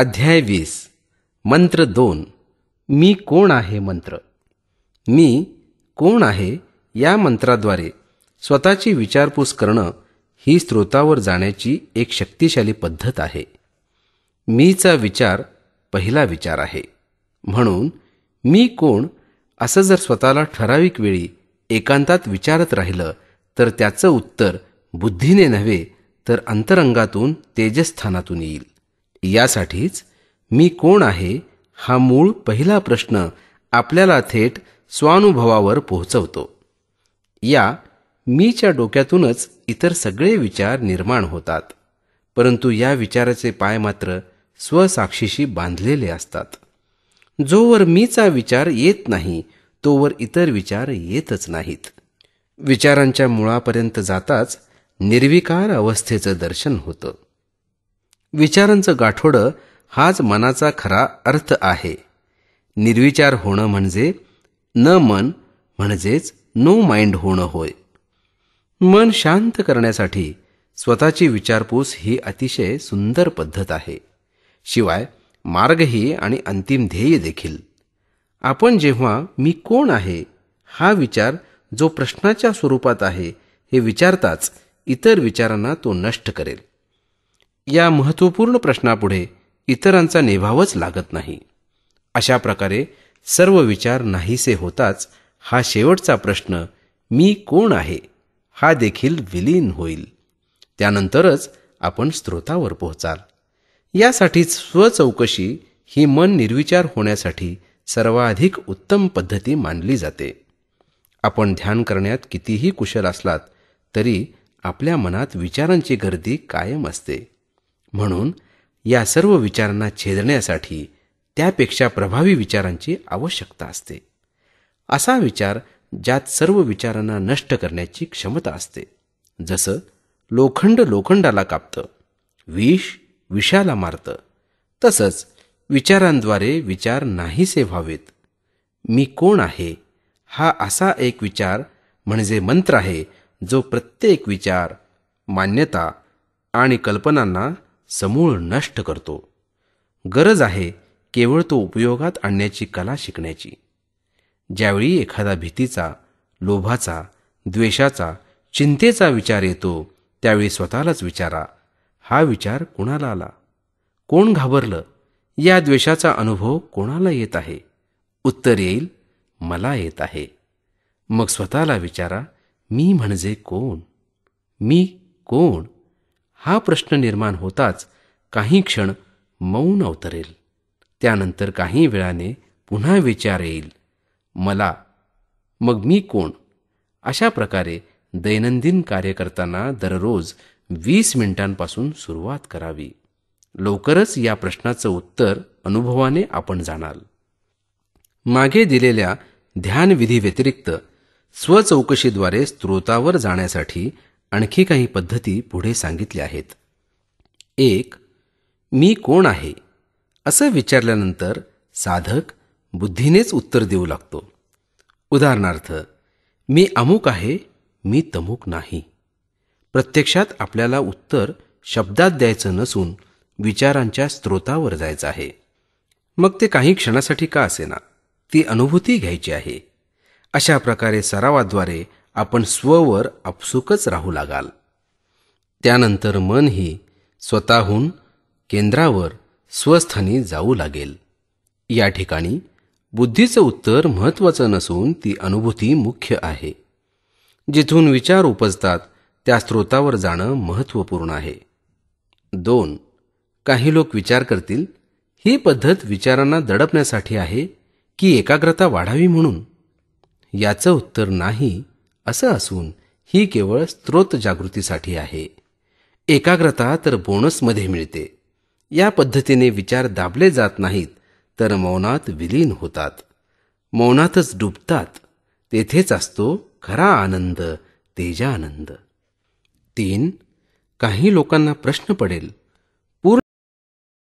अध्याय वीस मंत्र दोन मी कोण आहे मंत्र मी कोण आहे या मंत्राद्वारे स्वतःची विचारपूस करणं ही स्रोतावर जाण्याची एक शक्तिशाली पद्धत आहे मीचा विचार पहिला विचार आहे म्हणून मी कोण असं जर स्वतःला ठराविक वेळी एकांतात विचारत राहिलं तर त्याचं उत्तर बुद्धीने नव्हे तर अंतरंगातून तेजस्थानातून येईल यासाठीच मी कोण आहे हा मूळ पहिला प्रश्न आपल्याला थेट स्वानुभवावर पोहोचवतो या मीच्या डोक्यातूनच इतर सगळे विचार निर्माण होतात परंतु या विचाराचे पाय मात्र स्वसाक्षीशी बांधलेले असतात जोवर मीचा विचार येत नाही तोवर इतर विचार येतच नाहीत विचारांच्या मुळापर्यंत जाताच निर्विकार अवस्थेचं दर्शन होतं विचारांचं गाठोडं हाच मनाचा खरा अर्थ आहे निर्विचार होणं म्हणजे न मन म्हणजेच नो माइंड होणं होय मन शांत करण्यासाठी स्वतःची विचारपूस ही अतिशय सुंदर पद्धत आहे शिवाय मार्गही आणि अंतिम ध्येय देखील आपण जेव्हा मी कोण आहे हा विचार जो प्रश्नाच्या स्वरूपात आहे हे विचारताच इतर विचारांना तो नष्ट करेल या महत्त्वपूर्ण प्रश्नापुढे इतरांचा नेभावच लागत नाही अशा प्रकारे सर्व विचार नाहीसे होताच हा शेवटचा प्रश्न मी कोण आहे हा देखील विलीन होईल त्यानंतरच आपण स्त्रोतावर पोहोचाल यासाठी स्वचौकशी ही मन निर्विचार होण्यासाठी सर्वाधिक उत्तम पद्धती मानली जाते आपण ध्यान करण्यात कितीही कुशल असलात तरी आपल्या मनात विचारांची गर्दी कायम असते म्हणून या सर्व विचारांना छेदण्यासाठी त्यापेक्षा प्रभावी विचारांची आवश्यकता असते असा विचार ज्यात सर्व विचारांना नष्ट करण्याची क्षमता असते जसं लोखंड लोखंडाला कापतं विष विषाला मारतं तसंच विचारांद्वारे विचार नाहीसे व्हावेत मी कोण आहे हा असा एक विचार म्हणजे मंत्र आहे जो प्रत्येक विचार मान्यता आणि कल्पनांना समूळ नष्ट करतो गरज आहे केवळ तो उपयोगात आणण्याची कला शिकण्याची ज्यावेळी एखादा भीतीचा लोभाचा द्वेषाचा चिंतेचा विचार येतो त्यावेळी स्वतःलाच विचारा हा विचार कोणाला आला कोण घाबरलं या द्वेषाचा अनुभव कोणाला येत आहे उत्तर येईल मला येत आहे मग स्वतःला विचारा मी म्हणजे कोण मी कोण हा प्रश्न निर्माण होताच काही क्षण मौन अवतरेल त्यानंतर काही वेळाने पुन्हा विचार येईल मला मग मी कोण अशा प्रकारे दैनंदिन कार्य करताना दररोज वीस मिनिटांपासून सुरुवात करावी लवकरच या प्रश्नाचं उत्तर अनुभवाने आपण जाणाल मागे दिलेल्या ध्यानविधी व्यतिरिक्त स्वचौकशीद्वारे स्त्रोतावर जाण्यासाठी आणखी काही पद्धती पुढे सांगितल्या आहेत एक मी कोण आहे असं विचारल्यानंतर साधक बुद्धीनेच उत्तर देऊ लागतो उदाहरणार्थ मी अमुक आहे मी तमुक नाही प्रत्यक्षात आपल्याला उत्तर शब्दात द्यायचं नसून विचारांच्या स्रोतावर जायचं आहे मग ते काही क्षणासाठी का असेना ती अनुभूती घ्यायची आहे अशा प्रकारे सरावाद्वारे आपण स्ववर आपसुकच राहू लागाल त्यानंतर मनही स्वतःहून केंद्रावर स्वस्थानी जाऊ लागेल या ठिकाणी बुद्धीचं उत्तर महत्वाचं नसून ती अनुभूती मुख्य आहे जिथून विचार उपजतात त्या स्रोतावर जाणं महत्त्वपूर्ण आहे दोन काही लोक विचार करतील ही पद्धत विचारांना दडपण्यासाठी आहे की एकाग्रता वाढावी म्हणून याचं उत्तर नाही असं असून ही केवळ स्त्रोत जागृतीसाठी आहे एकाग्रता तर बोनसमध्ये मिळते या पद्धतीने विचार दाबले जात नाहीत तर मौनात विलीन होतात मौनातच डुबतात तेथेच असतो खरा आनंद तेजा आनंद. तीन काही लोकांना प्रश्न पडेल